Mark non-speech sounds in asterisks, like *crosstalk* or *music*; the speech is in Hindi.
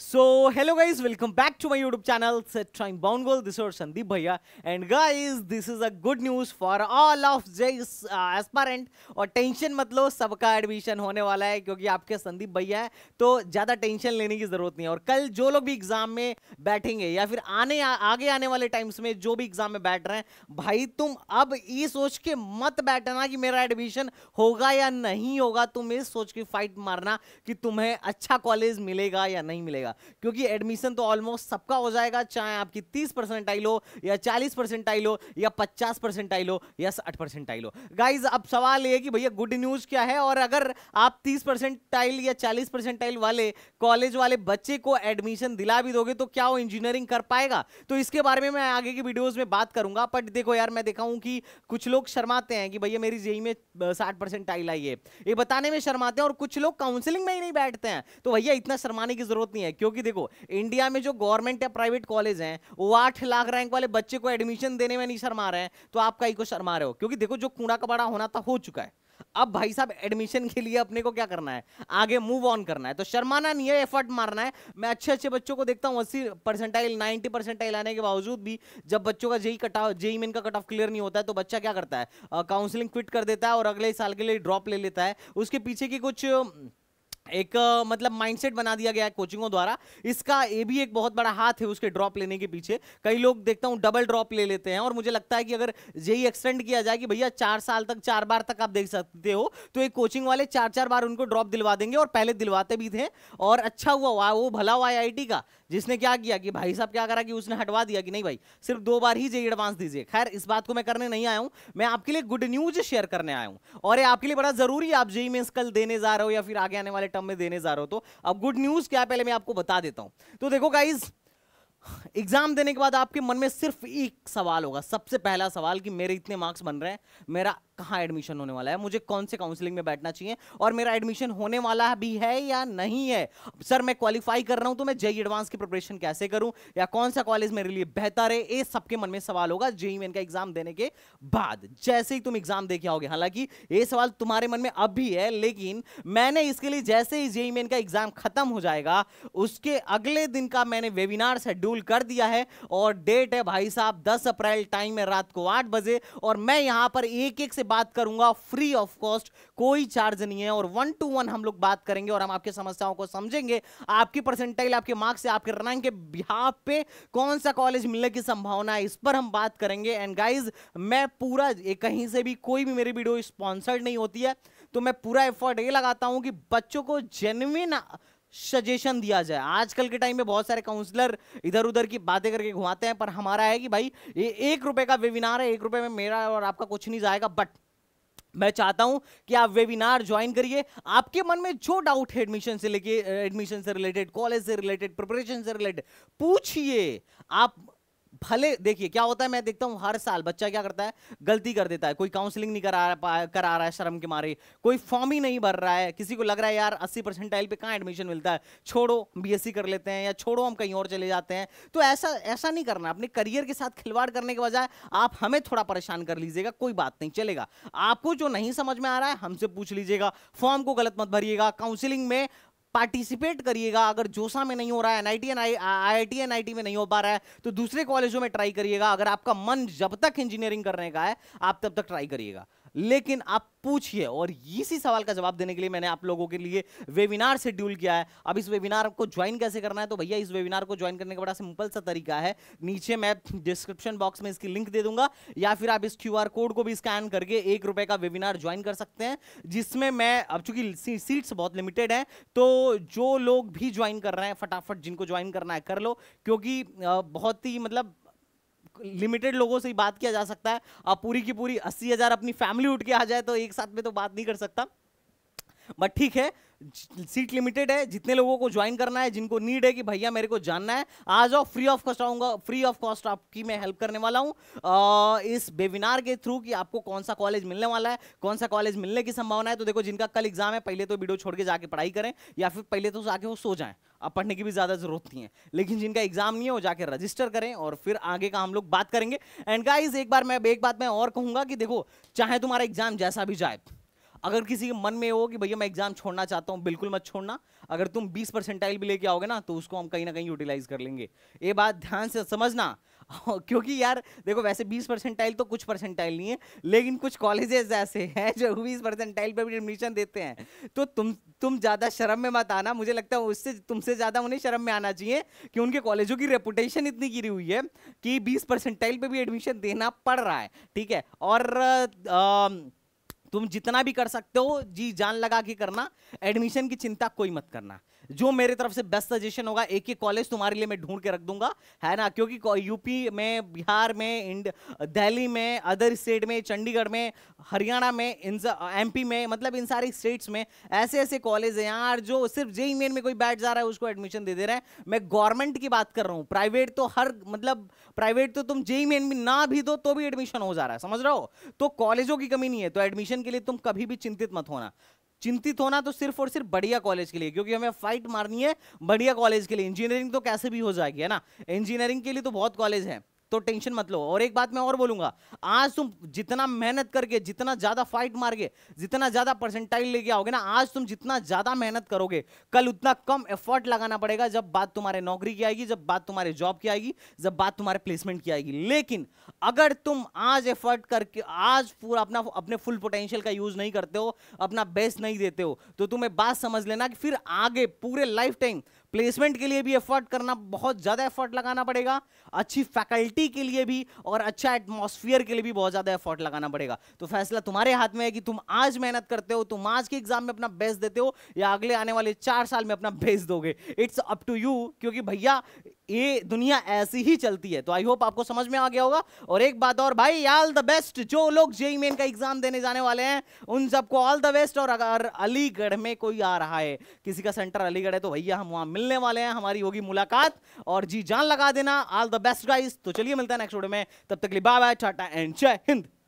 so hello guys welcome back to my YouTube channel ट्राइम बाउनगोल दिस और संदीप भैया and guys this is a good news for all of JEE's aspirant और टेंशन मतलब सबका एडमिशन होने वाला है क्योंकि आपके संदीप भैया है तो ज़्यादा टेंशन लेने की ज़रूरत नहीं है और कल जो लोग भी एग्ज़ाम में बैठेंगे या फिर आने आ, आगे आने वाले टाइम्स में जो भी एग्ज़ाम में बैठ रहे हैं भाई तुम अब ये सोच के मत बैठना कि मेरा एडमिशन होगा या नहीं होगा तुम इस सोच के फाइट मारना कि तुम्हें अच्छा कॉलेज मिलेगा या नहीं मिलेगा पड़ेगा क्योंकि एडमिशन तो ऑलमोस्ट सबका हो जाएगा चाहे आपकी तीस आई लो या चालीस आई लो या पचास आई लो या साठ परसेंट आई लो गाइज अब सवाल ये कि भैया गुड न्यूज़ क्या है और अगर आप तीस परसेंटाइल या चालीस परसेंटाइल वाले कॉलेज वाले बच्चे को एडमिशन दिला भी दोगे तो क्या वो इंजीनियरिंग कर पाएगा तो इसके बारे में मैं आगे की वीडियोज में बात करूंगा बट देखो यार मैं देखा हूं कि कुछ लोग शर्माते हैं कि भैया मेरी जेई में साठ परसेंट आई है ये बताने में शर्माते हैं और कुछ लोग काउंसिलिंग में ही नहीं बैठते हैं तो भैया इतना शर्माने की जरूरत नहीं है है क्योंकि देखो इंडिया में जो गवर्नमेंट या प्राइवेट कॉलेज हैं वो आठ लाख रैंक वाले बच्चे को एडमिशन देने में नहीं शर्मा रहे हैं तो आप कहीं को शर्मा रहे हो क्योंकि देखो जो कूड़ा कबाड़ा होना था हो चुका है अब भाई साहब एडमिशन के लिए अपने को क्या करना है आगे मूव ऑन करना है तो शर्माना नहीं है एफर्ट मारना है मैं अच्छे अच्छे बच्चों को देखता हूं अस्सी परसेंटाइल नाइनटी परसेंटाइल आने के बावजूद भी जब बच्चों का जेई कटाव जेई मेन का कट ऑफ क्लियर नहीं होता है तो बच्चा क्या करता है काउंसलिंग क्विट कर देता है और अगले साल के लिए ड्रॉप ले लेता है उसके पीछे की कुछ एक मतलब माइंडसेट बना दिया गया है कोचिंगों द्वारा इसका ये भी एक बहुत बड़ा हाथ है उसके ड्रॉप लेने के पीछे कई लोग देखता हूँ डबल ड्रॉप ले लेते हैं और मुझे लगता है कि अगर यही एक्सटेंड किया जाए कि भैया चार साल तक चार बार तक आप देख सकते हो तो एक कोचिंग वाले चार चार बार उनको ड्रॉप दिलवा देंगे और पहले दिलवाते भी थे और अच्छा हुआ हुआ वो भला हुआ आई का जिसने क्या किया कि भाई साहब क्या करा कि उसने हटवा दिया कि नहीं भाई सिर्फ दो बार ही जेई एडवांस दीजिए खैर इस बात को मैं करने नहीं आया हूँ मैं आपके लिए गुड न्यूज शेयर करने आया हूँ और ये आपके लिए बड़ा जरूरी है आप जेई में कल देने जा रहे हो या फिर आगे आने वाले टर्म में देने जा रहे हो तो अब गुड न्यूज क्या पहले मैं आपको बता देता हूँ तो देखो गाइज एग्जाम देने के बाद आपके मन में सिर्फ एक सवाल होगा सबसे पहला सवाल कि मेरे इतने मार्क्स बन रहे हैं मेरा कहाँ एडमिशन होने वाला है मुझे कौन से काउंसलिंग में बैठना चाहिए और मेरा एडमिशन होने वाला भी है या नहीं है सर मैं क्वालिफाई कर रहा हूँ तो मैं जेई एडवांस e की प्रिपरेशन कैसे करूँ या कौन सा कॉलेज मेरे लिए बेहतर है ये सबके मन में सवाल होगा जेई मेन e का एग्जाम देने के बाद जैसे ही तुम एग्जाम दे के आओगे हालांकि ये सवाल तुम्हारे मन में अब भी है लेकिन मैंने इसके लिए जैसे ही जेई मेन e का एग्जाम खत्म हो जाएगा उसके अगले दिन का मैंने वेबिनार शेड्यूल कर दिया है और डेट है भाई साहब दस अप्रैल टाइम है रात को आठ बजे और मैं यहां पर एक एक से बात करूंगा फ्री ऑफ कॉस्ट कोई चार्ज नहीं है और वन टू वन हम लोग बात करेंगे और हम आपकी समस्याओं को समझेंगे आपकी परसेंटाइल आपके मार्क्स से आपके रैंक के बिहाफ पे कौन सा कॉलेज मिलने की संभावना है इस पर हम बात करेंगे एंड गाइज मैं पूरा कहीं से भी कोई भी मेरी वीडियो स्पॉन्सर्ड नहीं होती है तो मैं पूरा एफर्ट ये लगाता हूँ कि बच्चों को जेनविन सजेशन दिया जाए आजकल के टाइम में बहुत सारे काउंसलर इधर उधर की बातें करके घुमाते हैं पर हमारा है कि भाई ये एक रुपए का वेबिनार है एक रुपए में मेरा और आपका कुछ नहीं जाएगा बट मैं चाहता हूं कि आप वेबिनार ज्वाइन करिए आपके मन में जो डाउट है एडमिशन से लेके एडमिशन से रिलेटेड कॉलेज से रिलेटेड प्रिपरेशन से रिलेटेड पूछिए आप भले देखिए क्या होता है मैं देखता हूँ हर साल बच्चा क्या करता है गलती कर देता है कोई काउंसलिंग नहीं करा करा रहा है शर्म के मारे कोई फॉर्म ही नहीं भर रहा है किसी को लग रहा है यार अस्सी परसेंटाइल पे कहाँ एडमिशन मिलता है छोड़ो बीएससी कर लेते हैं या छोड़ो हम कहीं और चले जाते हैं तो ऐसा ऐसा नहीं करना अपने करियर के साथ खिलवाड़ करने के बजाय आप हमें थोड़ा परेशान कर लीजिएगा कोई बात नहीं चलेगा आपको जो नहीं समझ में आ रहा है हमसे पूछ लीजिएगा फॉर्म को गलत मत भरिएगा काउंसिलिंग में पार्टिसिपेट करिएगा अगर जोसा में नहीं हो रहा है एनआईटी आई एनआईटी में नहीं हो पा रहा है तो दूसरे कॉलेजों में ट्राई करिएगा अगर आपका मन जब तक इंजीनियरिंग करने का है आप तब तक ट्राई करिएगा लेकिन आप पूछिए और इसी सवाल का जवाब देने के लिए मैंने आप लोगों के लिए वेबिनार शेड्यूल किया है अब इस वेबिनार को ज्वाइन कैसे करना है तो भैया इस वेबिनार को ज्वाइन करने का बड़ा सिंपल सा तरीका है नीचे मैं डिस्क्रिप्शन बॉक्स में इसकी लिंक दे दूंगा या फिर आप इस क्यू कोड को भी स्कैन करके एक रुपए का वेबिनार ज्वाइन कर सकते हैं जिसमें मैं अब चूंकि सीट्स बहुत लिमिटेड है तो जो लोग भी ज्वाइन कर रहे हैं फटाफट जिनको ज्वाइन करना है कर लो क्योंकि बहुत ही मतलब लिमिटेड लोगों से ही बात किया जा सकता है आप पूरी की पूरी अस्सी हज़ार अपनी फैमिली उठ के आ जाए तो एक साथ में तो बात नहीं कर सकता बट ठीक है सीट लिमिटेड है जितने लोगों को ज्वाइन करना है जिनको नीड है कि भैया मेरे को जानना है आ जाओ फ्री ऑफ कॉस्ट आऊंगा फ्री ऑफ कॉस्ट आपकी मैं हेल्प करने वाला हूँ इस वेबिनार के थ्रू कि आपको कौन सा कॉलेज मिलने वाला है कौन सा कॉलेज मिलने की संभावना है तो देखो जिनका कल एग्जाम है पहले तो वीडियो छोड़ के जाके पढ़ाई करें या फिर पहले तो जाके वो सो जाए अब पढ़ने की भी ज़्यादा ज़रूरत नहीं है लेकिन जिनका एग्जाम नहीं है वो जाके रजिस्टर करें और फिर आगे का हम लोग बात करेंगे एंड गाइज एक बार मैं एक बात मैं और कहूँगा कि देखो चाहे तुम्हारा एग्जाम जैसा भी जाए अगर किसी के मन में हो कि भैया मैं एग्जाम छोड़ना चाहता हूँ बिल्कुल मत छोड़ना अगर तुम 20 परसेंटाइल भी लेके आओगे ना तो उसको हम कहीं ना कहीं यूटिलाइज कर लेंगे ये बात ध्यान से समझना *laughs* क्योंकि यार देखो वैसे 20 परसेंटाइल तो कुछ परसेंटाइल नहीं है लेकिन कुछ कॉलेजेस ऐसे हैं जो बीस परसेंटाइल पर भी एडमिशन देते हैं तो तुम तुम ज़्यादा शर्म में मत आना मुझे लगता है उससे तुमसे ज़्यादा उन्हें शर्म में आना चाहिए कि उनके कॉलेजों की रेपुटेशन इतनी गिरी हुई है कि बीस परसेंटाइल पर भी एडमिशन देना पड़ रहा है ठीक है और आ, तुम जितना भी कर सकते हो जी जान लगा के करना एडमिशन की चिंता कोई मत करना जो मेरे तरफ से बेस्ट सजेशन होगा एक ही कॉलेज तुम्हारे लिए मैं ढूंढ के रख दूंगा है ना क्योंकि यूपी में बिहार में दिल्ली में अदर स्टेट में चंडीगढ़ में हरियाणा में एम में मतलब इन सारी स्टेट्स में ऐसे ऐसे कॉलेज हैं यार जो सिर्फ जे मेन में कोई बैठ जा रहा है उसको एडमिशन दे दे रहे हैं मैं गवर्नमेंट की बात कर रहा हूँ प्राइवेट तो हर मतलब प्राइवेट तो तुम जेई मेन में ना भी दो तो भी एडमिशन हो जा रहा है समझ रहे हो तो कॉलेजों की कमी नहीं है तो एडमिशन के लिए तुम कभी भी चिंतित मत होना चिंतित होना तो सिर्फ और सिर्फ बढ़िया कॉलेज के लिए क्योंकि हमें फाइट मारनी है बढ़िया कॉलेज के लिए इंजीनियरिंग तो कैसे भी हो जाएगी है ना इंजीनियरिंग के लिए तो बहुत कॉलेज है तो टेंशन मत लो और एक बात मैं और बोलूंगा आज तुम जितना मेहनत करके जितना ज्यादा फाइट मार के जितना ज्यादा परसेंटाइल लेके आओगे ना आज तुम जितना ज्यादा मेहनत करोगे कल उतना कम एफर्ट लगाना पड़ेगा जब बात तुम्हारे नौकरी की आएगी जब बात तुम्हारे जॉब की आएगी जब बात तुम्हारे प्लेसमेंट की आएगी लेकिन अगर तुम आज एफर्ट करके आज पूरा अपना अपने फुल पोटेंशियल का यूज नहीं करते हो अपना बेस्ट नहीं देते हो तो तुम्हें बात समझ लेना कि फिर आगे पूरे लाइफ टाइम प्लेसमेंट के लिए भी एफर्ट करना बहुत ज़्यादा एफर्ट लगाना पड़ेगा अच्छी फैकल्टी के लिए भी और अच्छा एटमोस्फियर के लिए भी बहुत ज़्यादा एफर्ट लगाना पड़ेगा तो फैसला तुम्हारे हाथ में है कि तुम आज मेहनत करते हो तुम आज के एग्जाम में अपना बेस्ट देते हो या अगले आने वाले चार साल में अपना बेस्ट दोगे इट्स अप टू यू क्योंकि भैया ये दुनिया ऐसी ही चलती है तो आई होप आपको समझ में आ गया होगा और एक बात और भाई ऑल द बेस्ट जो लोग जेई मेन e e का एग्जाम देने जाने वाले हैं उन सबको ऑल द बेस्ट और अगर अलीगढ़ में कोई आ रहा है किसी का सेंटर अलीगढ़ है तो भैया हम वहां मिलने वाले हैं हमारी होगी मुलाकात और जी जान लगा देना ऑल द बेस्ट गाइस तो चलिए मिलता है नेक्स्ट वीडियो में तब तक लिए बाय बाय टाटा एंड जय हिंद